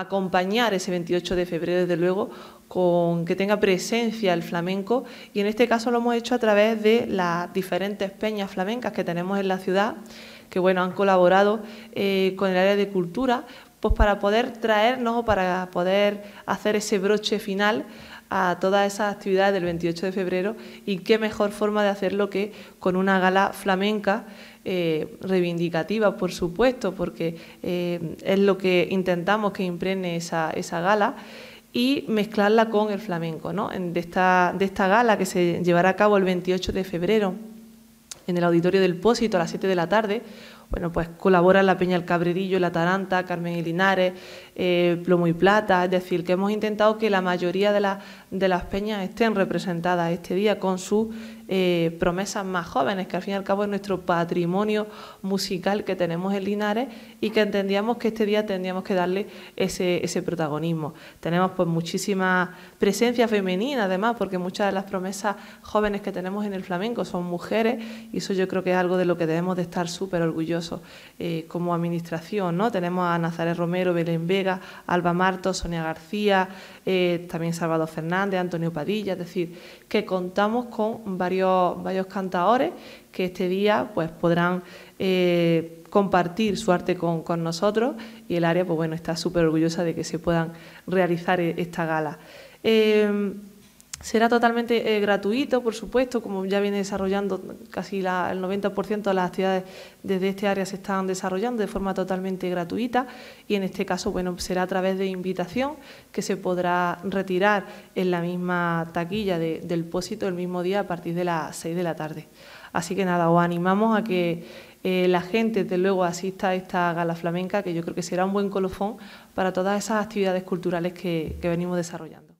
acompañar ese 28 de febrero, desde luego, con que tenga presencia el flamenco y en este caso lo hemos hecho a través de las diferentes peñas flamencas que tenemos en la ciudad, que bueno, han colaborado eh, con el área de cultura, pues para poder traernos o para poder hacer ese broche final a todas esas actividades del 28 de febrero y qué mejor forma de hacerlo que con una gala flamenca eh, reivindicativa, por supuesto, porque eh, es lo que intentamos que impregne esa, gala y mezclarla con el flamenco, ¿no? esta, de esta gala que se llevará a cabo el 28 de febrero en el auditorio del Pósito a las 7 de la tarde, bueno, pues colaboran la Peña El Cabrerillo, La Taranta, Carmen y Linares, eh, Plomo y Plata, es decir, que hemos intentado que la mayoría de, las de las peñas estén representadas este día con su... Eh, promesas más jóvenes, que al fin y al cabo es nuestro patrimonio musical que tenemos en Linares y que entendíamos que este día tendríamos que darle ese, ese protagonismo. Tenemos pues muchísima presencia femenina además, porque muchas de las promesas jóvenes que tenemos en el flamenco son mujeres y eso yo creo que es algo de lo que debemos de estar súper orgullosos eh, como administración. ¿no? Tenemos a Nazaret Romero, Belén Vega, Alba Marto, Sonia García, eh, también Salvador Fernández, Antonio Padilla, es decir, que contamos con varios varios, cantadores que este día pues, podrán eh, compartir su arte con, nosotros y el área pues, bueno, está súper orgullosa de que se puedan realizar e, esta gala. Eh, Será totalmente eh, gratuito, por supuesto, como ya viene desarrollando casi el 90% de las actividades desde este área se están desarrollando de forma totalmente gratuita y en este caso bueno, será a través de invitación que se podrá retirar en la misma taquilla del pósito el mismo día a partir de las 6 de la tarde. Así que nada, os animamos a que eh, la gente, desde luego, asista a esta gala flamenca, que yo creo que será un buen colofón para todas esas actividades culturales que venimos desarrollando.